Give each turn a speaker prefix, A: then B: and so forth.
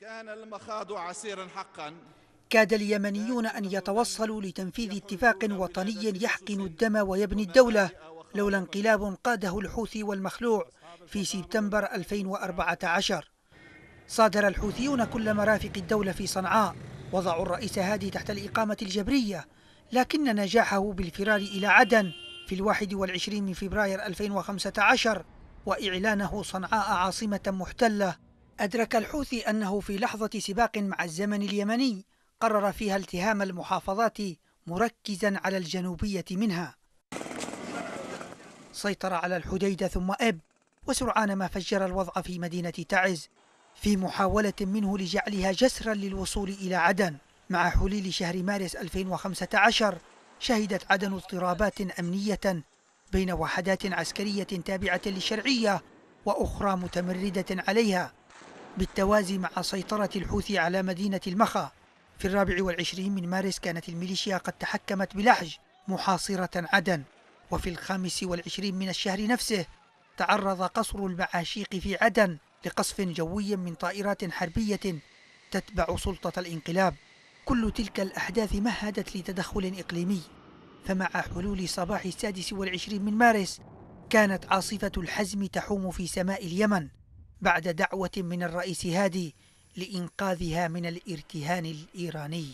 A: كان المخاض عسيرا حقا كاد اليمنيون أن يتوصلوا لتنفيذ اتفاق وطني يحقن الدم ويبني الدولة لولا انقلاب قاده الحوثي والمخلوع في سبتمبر 2014 صادر الحوثيون كل مرافق الدولة في صنعاء وضعوا الرئيس هادي تحت الإقامة الجبرية لكن نجاحه بالفرار إلى عدن في الواحد والعشرين من فبراير 2015 وإعلانه صنعاء عاصمة محتلة أدرك الحوثي أنه في لحظة سباق مع الزمن اليمني قرر فيها التهام المحافظات مركزا على الجنوبية منها سيطر على الحديدة ثم إب وسرعان ما فجر الوضع في مدينة تعز في محاولة منه لجعلها جسرا للوصول إلى عدن مع حلول شهر مارس 2015 شهدت عدن اضطرابات أمنية بين وحدات عسكرية تابعة للشرعية وأخرى متمردة عليها بالتوازي مع سيطرة الحوثي على مدينة المخا في الرابع والعشرين من مارس كانت الميليشيا قد تحكمت بلحج محاصرة عدن وفي الخامس والعشرين من الشهر نفسه تعرض قصر المعاشيق في عدن لقصف جوي من طائرات حربية تتبع سلطة الانقلاب كل تلك الأحداث مهدت لتدخل إقليمي فمع حلول صباح السادس والعشرين من مارس كانت عاصفة الحزم تحوم في سماء اليمن بعد دعوة من الرئيس هادي لإنقاذها من الارتهان الإيراني